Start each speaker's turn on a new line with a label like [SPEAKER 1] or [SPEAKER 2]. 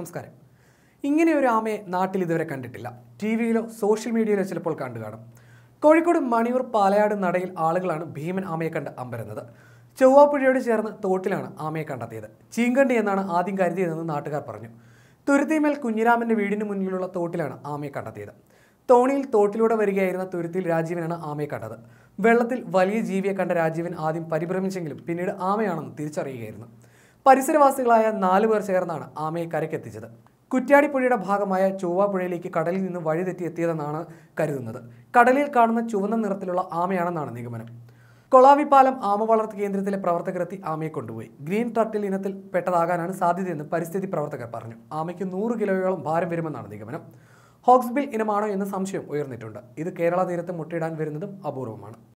[SPEAKER 1] നമസ്കാരം ഇങ്ങനെ ഒരു ആമയെ നാട്ടിൽ ഇതുവരെ കണ്ടിട്ടില്ല ടി വിയിലോ സോഷ്യൽ മീഡിയയിലോ ചിലപ്പോൾ കണ്ടു കാണും കോഴിക്കോട് മണിയൂർ പാലയാട് നടയിൽ ആളുകളാണ് ഭീമൻ ആമയെ കണ്ട് അമ്പരുന്നത് ചൊവ്വാപ്പുഴയോട് ചേർന്ന് തോട്ടിലാണ് ആമയെ കണ്ടെത്തിയത് ചീങ്കണ്ടി എന്നാണ് ആദ്യം കരുതിയതെന്ന് നാട്ടുകാർ പറഞ്ഞു തുരുത്തിമേൽ കുഞ്ഞിരാമൻ്റെ വീടിന് മുന്നിലുള്ള തോട്ടിലാണ് ആമയെ കണ്ടെത്തിയത് തോണിയിൽ തോട്ടിലൂടെ വരികയായിരുന്ന തുരുത്തിൽ രാജീവനാണ് ആമയെ കണ്ടത് വെള്ളത്തിൽ വലിയ ജീവിയെ കണ്ട രാജീവൻ ആദ്യം പരിഭ്രമിച്ചെങ്കിലും പിന്നീട് ആമയാണെന്ന് തിരിച്ചറിയുകയായിരുന്നു പരിസരവാസികളായ നാലു പേർ ചേർന്നാണ് ആമയെ കരയ്ക്കെത്തിച്ചത് കുറ്റ്യാടിപ്പുഴയുടെ ഭാഗമായ ചൊവ്വാപ്പുഴയിലേക്ക് കടലിൽ നിന്ന് വഴിതെറ്റി എത്തിയതെന്നാണ് കരുതുന്നത് കടലിൽ കാണുന്ന ചുവന്ന നിറത്തിലുള്ള ആമയാണെന്നാണ് നിഗമനം കൊളാവിപ്പാലം ആമ വളർത്തു കേന്ദ്രത്തിലെ പ്രവർത്തകരെത്തി ആമയെ കൊണ്ടുപോയി ഗ്രീൻ ടർട്ടിൽ ഇനത്തിൽ പെട്ടതാകാനാണ് സാധ്യതയെന്ന് പരിസ്ഥിതി പ്രവർത്തകർ പറഞ്ഞു ആമയ്ക്ക് നൂറ് കിലോയോളം ഭാരം വരുമെന്നാണ് നിഗമനം ഹോക്സ്ബിൽ ഇനമാണോ എന്ന സംശയം ഉയർന്നിട്ടുണ്ട് ഇത് കേരള തീരത്ത് മുട്ടയിടാൻ വരുന്നതും അപൂർവമാണ്